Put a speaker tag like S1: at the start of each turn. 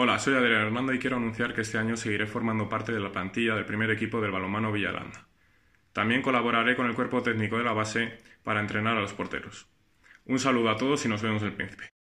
S1: Hola, soy Adrián Hernando y quiero anunciar que este año seguiré formando parte de la plantilla del primer equipo del balonmano Villalanda. También colaboraré con el cuerpo técnico de la base para entrenar a los porteros. Un saludo a todos y nos vemos el príncipe.